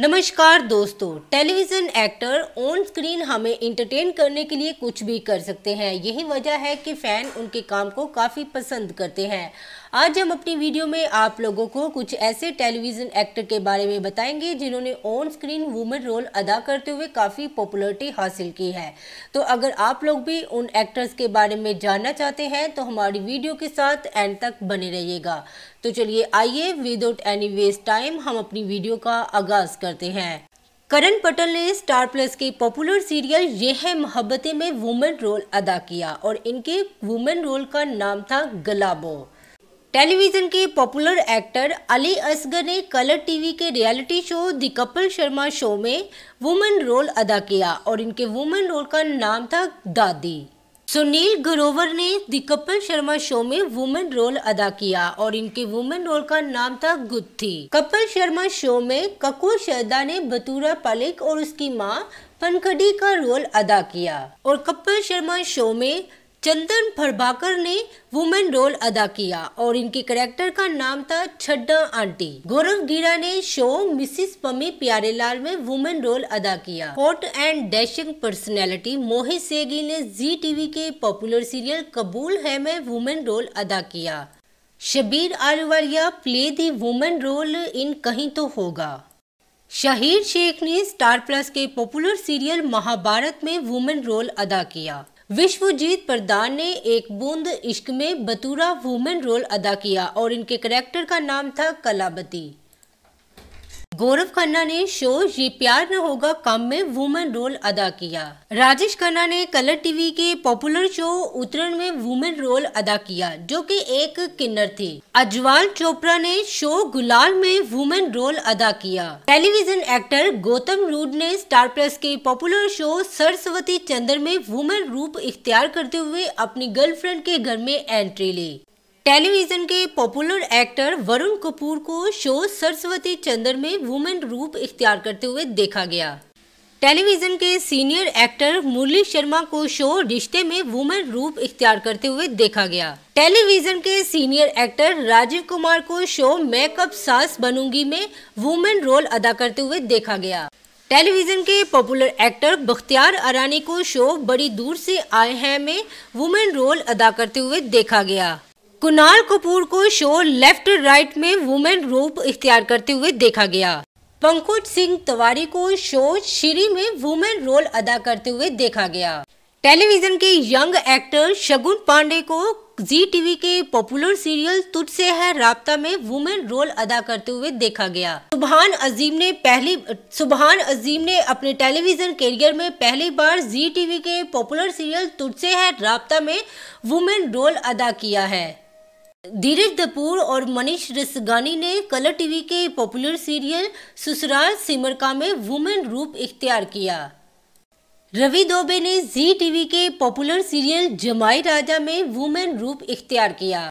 नमस्कार दोस्तों television actor on screen हमें इंटरटेन करने के लिए कुछ भी कर सकते हैं यही वजह है कि फ़ैन उनके काम को काफ़ी पसंद करते हैं आज हम अपनी वीडियो में आप लोगों को कुछ ऐसे टेलीविज़न एक्टर के बारे में बताएंगे जिन्होंने ऑन स्क्रीन वुमेन रोल अदा करते हुए काफ़ी पॉपुलरिटी हासिल की है तो अगर आप लोग भी उन एक्टर्स के बारे में जानना चाहते हैं तो हमारी वीडियो के साथ एंड तक बने रहिएगा तो चलिए आइए विदाउट एनी वेस्ट टाइम हम अपनी वीडियो का आगाज़ करते हैं करण पटेल ने स्टार प्लस के पॉपुलर सीरियल ये है मोहब्बतें में वुमेन रोल अदा किया और इनके वुमेन रोल का नाम था गलाबो टेलीविजन के पॉपुलर एक्टर अली असगर ने कलर टीवी के reality show the Kapil Sharma show में वुमेन रोल अदा किया और इनके वुमेन रोल का नाम था दादी सुनील ग्रोवर ने दी कपिल शर्मा शो में वुमेन रोल अदा किया और इनके वुमेन रोल का नाम था गुत्थी कपिल शर्मा शो में ककुर शरदा ने बतूरा पलिक और उसकी माँ पनखड़ी का रोल अदा किया और कपिल शर्मा शो में चंदन प्रभाकर ने वुमेन रोल अदा किया और इनके करेक्टर का नाम था छड्डा आंटी गौरव गीरा ने शो मिसिस पमी लाल में वुमेन रोल अदा किया hot and dashing personality Mohit Sehgal ने जी टीवी के पॉपुलर सीरियल कबूल है में वुमेन रोल अदा किया Shabir Ahluwalia play the women role in Kahin To Hoga Shaheer Sheikh ने स्टार प्लस के पॉपुलर सीरियल महाभारत में वुमेन रोल अदा किया विश्वजीत प्रधान ने एक बूंद इश्क में बतूरा वुमेन रोल अदा किया और इनके करेक्टर का नाम था कलावती गौरव खन्ना ने शो ये प्यार न होगा कम में वुमेन रोल अदा किया राजेश खन्ना ने कलर टीवी के पॉपुलर शो उत्तरण में वुमेन रोल अदा किया जो कि एक किन्नर थी अजवाल चोपड़ा ने शो गुलाल में वुमेन रोल अदा किया टेलीविजन एक्टर गौतम रूड ने स्टार प्लस के पॉपुलर शो सरस्वती चंद्र में वुमेन रूप इख्तियार करते हुए अपनी गर्लफ्रेंड के घर में एंट्री ली टेलीविजन के पॉपुलर एक्टर वरुण कपूर को शो सरस्वती चंद्र में वुमेन रूप इख्तियार करते हुए देखा गया टेलीविजन के सीनियर एक्टर मुरली शर्मा को शो रिश्ते में वुमेन रूप इख्तियार करते हुए देखा गया टेलीविजन के सीनियर एक्टर राजीव कुमार को शो मेकअप सास बनूंगी में वुमेन रोल अदा करते हुए देखा गया टेलीविजन के पॉपुलर एक्टर बख्तियार अरानी को शो बड़ी दूर से आए हैं में वुमेन रोल अदा करते हुए देखा गया कुणाल कपूर को शो लेफ्ट राइट में वुमेन रूप इख्तियार करते हुए देखा गया पंकज सिंह तिवारी को शो श्री में वुमेन रोल अदा करते हुए देखा गया टेलीविजन के यंग एक्टर शगुन पांडे को जी टीवी के पॉपुलर सीरियल से है राबता में वुमेन रोल अदा करते हुए देखा गया सुभान अजीम ने पहली सुबहान अजीम ने अपने टेलीविजन करियर में पहली बार जी टीवी के पॉपुलर सीरियल से है राबता में वुमेन रोल अदा किया है धीरज दपूर और मनीष रिसगानी ने कलर टीवी के पॉपुलर सीरियल ससुराल सिमरका में वुमेन रूप इख्तियार किया रवि दोबे ने जी टीवी के पॉपुलर सीरियल जमाई राजा में वुमेन रूप इख्तियार किया